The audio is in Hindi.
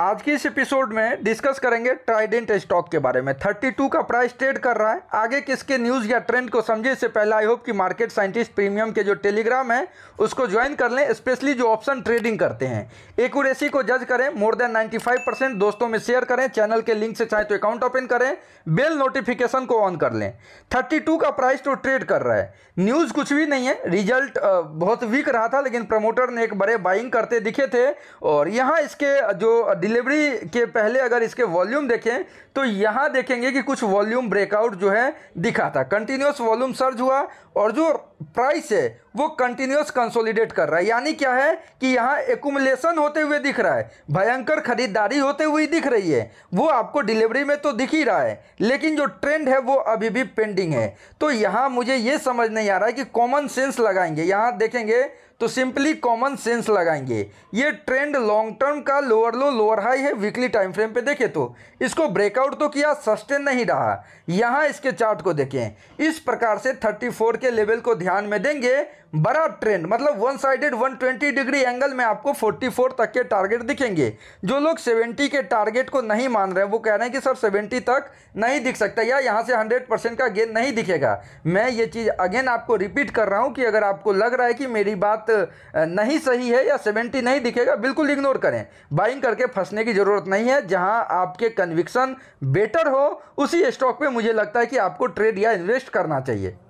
आज के इस एपिसोड में डिस्कस करेंगे ट्राइडेंट स्टॉक के बारे में 32 का प्राइस ट्रेड कर रहा है आगे किसके न्यूज़ या ट्रेंड को समझे इससे पहले आई होप कि मार्केट साइंटिस्ट प्रीमियम के जो टेलीग्राम है उसको ज्वाइन कर लें स्पेशली जो ऑप्शन ट्रेडिंग करते हैं एकूरेसी को जज करें मोर देन नाइन्टी परसेंट दोस्तों में शेयर करें चैनल के लिंक से चाहे तो अकाउंट ओपन करें बेल नोटिफिकेशन को ऑन कर लें थर्टी का प्राइस तो ट्रेड कर रहा है न्यूज़ कुछ भी नहीं है रिजल्ट बहुत वीक रहा था लेकिन प्रमोटर ने एक बड़े बाइंग करते दिखे थे और यहाँ इसके जो डिलीवरी के पहले अगर इसके वॉल्यूम देखें तो यहाँ देखेंगे कि कुछ वॉल्यूम ब्रेकआउट जो है दिखा था कंटिन्यूस वॉल्यूम सर्ज हुआ और जो प्राइस है वो कंटिन्यूस कंसोलिडेट कर रहा है यानी क्या है कि यहाँ एकुमुलेशन होते हुए दिख रहा है भयंकर खरीदारी होते हुए दिख रही है वो आपको डिलीवरी में तो दिख ही रहा है लेकिन जो ट्रेंड है वो अभी भी पेंडिंग है तो यहाँ मुझे ये समझ नहीं आ रहा है कि कॉमन सेंस लगाएंगे यहाँ देखेंगे तो सिंपली कॉमन सेंस लगाएंगे ये ट्रेंड लॉन्ग टर्म का लोअर लो लोअर हाई है वीकली टाइम फ्रेम पे देखें तो इसको ब्रेकआउट तो किया सस्टेन नहीं रहा यहाँ इसके चार्ट को देखें इस प्रकार से 34 के लेवल को ध्यान ध्यान में देंगे बड़ा ट्रेंड मतलब वन साइडेड 120 डिग्री एंगल में आपको 44 तक के टारगेट दिखेंगे जो लोग 70 के टारगेट को नहीं मान रहे वो कह रहे हैं कि सर 70 तक नहीं दिख सकता या यहाँ से 100 परसेंट का गेन नहीं दिखेगा मैं ये चीज़ अगेन आपको रिपीट कर रहा हूँ कि अगर आपको लग रहा है कि मेरी बात नहीं सही है या सेवेंटी नहीं दिखेगा बिल्कुल इग्नोर करें बाइंग करके फंसने की ज़रूरत नहीं है जहाँ आपके कन्विक्सन बेटर हो उसी स्टॉक पर मुझे लगता है कि आपको ट्रेड या इन्वेस्ट करना चाहिए